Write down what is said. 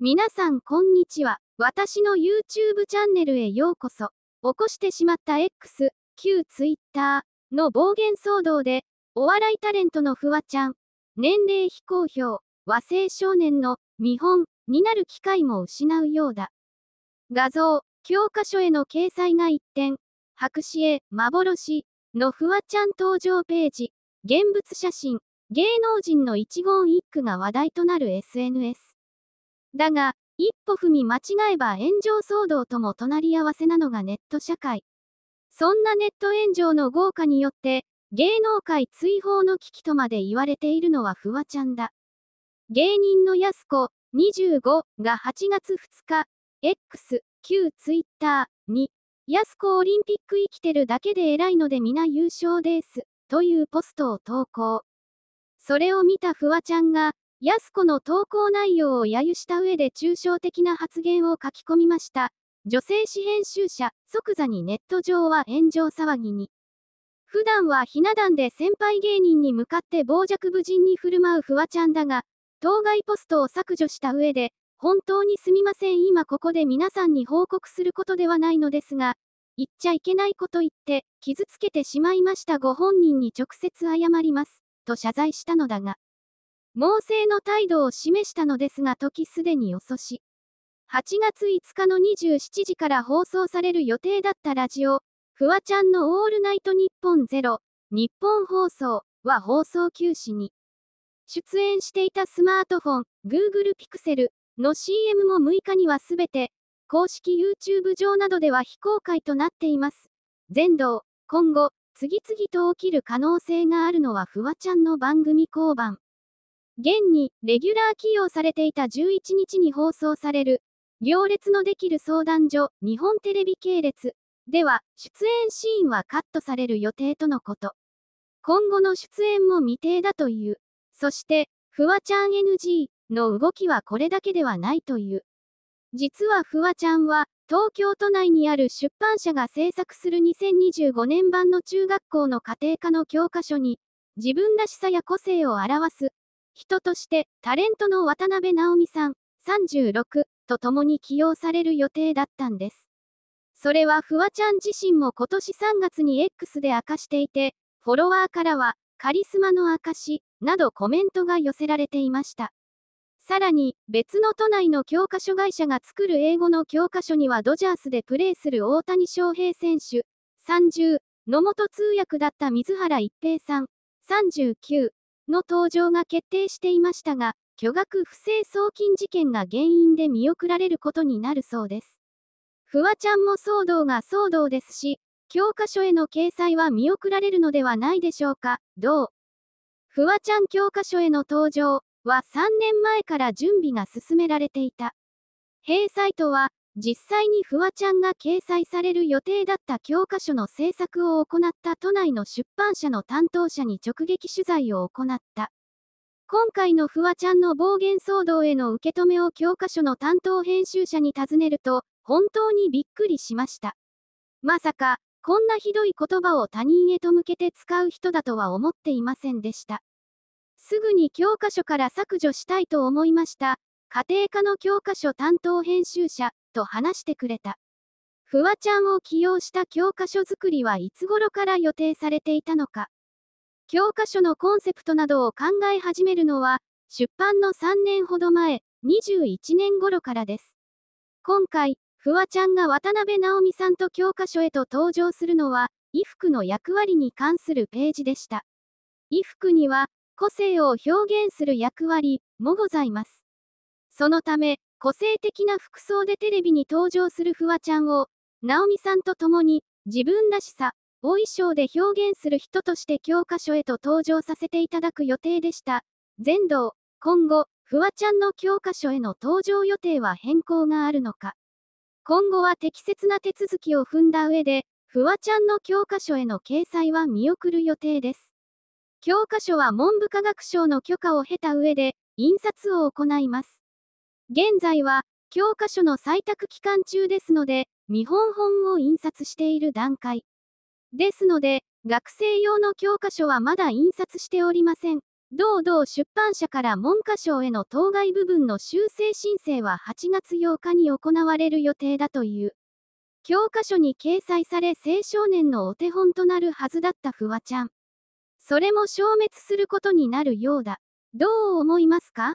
皆さんこんにちは。私の YouTube チャンネルへようこそ。起こしてしまった X、旧 Twitter の暴言騒動で、お笑いタレントのフワちゃん、年齢非公表、和製少年の見本になる機会も失うようだ。画像、教科書への掲載が一転、白紙へ幻のフワちゃん登場ページ、現物写真、芸能人の一言一句が話題となる SNS。だが、一歩踏み間違えば炎上騒動とも隣り合わせなのがネット社会。そんなネット炎上の豪華によって、芸能界追放の危機とまで言われているのはフワちゃんだ。芸人のやす子25が8月2日、X、旧 Twitter に、やす子オリンピック生きてるだけで偉いので皆優勝です、というポストを投稿。それを見たフワちゃんが、安子の投稿内容を揶揄した上で抽象的な発言を書き込みました。女性誌編集者、即座にネット上は炎上騒ぎに。普段はひな壇で先輩芸人に向かって傍若無人に振る舞うフワちゃんだが、当該ポストを削除した上で、本当にすみません今ここで皆さんに報告することではないのですが、言っちゃいけないこと言って、傷つけてしまいましたご本人に直接謝ります、と謝罪したのだが、猛省の態度を示したのですが時すでに遅し。8月5日の27時から放送される予定だったラジオ、フワちゃんのオールナイトニッポンゼロ、日本放送は放送休止に。出演していたスマートフォン、Google Pixel の CM も6日にはすべて、公式 YouTube 上などでは非公開となっています。全道、今後、次々と起きる可能性があるのはフワちゃんの番組降板。現に、レギュラー起用されていた11日に放送される、行列のできる相談所、日本テレビ系列、では、出演シーンはカットされる予定とのこと。今後の出演も未定だという。そして、フワちゃん NG の動きはこれだけではないという。実はフワちゃんは、東京都内にある出版社が制作する2025年版の中学校の家庭科の教科書に、自分らしさや個性を表す人として、タレントの渡辺直美さん、36と共に起用される予定だったんです。それはフワちゃん自身も今年3月に X で明かしていて、フォロワーからは、カリスマの証などコメントが寄せられていました。さらに、別の都内の教科書会社が作る英語の教科書にはドジャースでプレーする大谷翔平選手、30、野本通訳だった水原一平さん、39の登場が決定していましたが、巨額不正送金事件が原因で見送られることになるそうです。フワちゃんも騒動が騒動ですし、教科書への掲載は見送られるのではないでしょうか、どうフワちゃん教科書への登場は3年前から準備が進められていた。閉サイトは実際にフワちゃんが掲載される予定だった教科書の制作を行った都内の出版社の担当者に直撃取材を行った。今回のフワちゃんの暴言騒動への受け止めを教科書の担当編集者に尋ねると、本当にびっくりしました。まさか、こんなひどい言葉を他人へと向けて使う人だとは思っていませんでした。すぐに教科書から削除したいと思いました。家庭科の教科書担当編集者、と話してくれた。フワちゃんを起用した教科書作りはいつ頃から予定されていたのか。教科書のコンセプトなどを考え始めるのは、出版の3年ほど前、21年頃からです。今回、フワちゃんが渡辺直美さんと教科書へと登場するのは、衣服の役割に関するページでした。衣服には、個性を表現する役割もございます。そのため、個性的な服装でテレビに登場するフワちゃんを、ナオミさんと共に、自分らしさ、お衣装で表現する人として教科書へと登場させていただく予定でした。全道、今後、フワちゃんの教科書への登場予定は変更があるのか。今後は適切な手続きを踏んだ上で、フワちゃんの教科書への掲載は見送る予定です。教科書は文部科学省の許可を経た上で、印刷を行います。現在は、教科書の採択期間中ですので、見本本を印刷している段階。ですので、学生用の教科書はまだ印刷しておりません。堂々出版社から文科省への当該部分の修正申請は8月8日に行われる予定だという。教科書に掲載され青少年のお手本となるはずだったフワちゃん。それも消滅することになるようだ。どう思いますか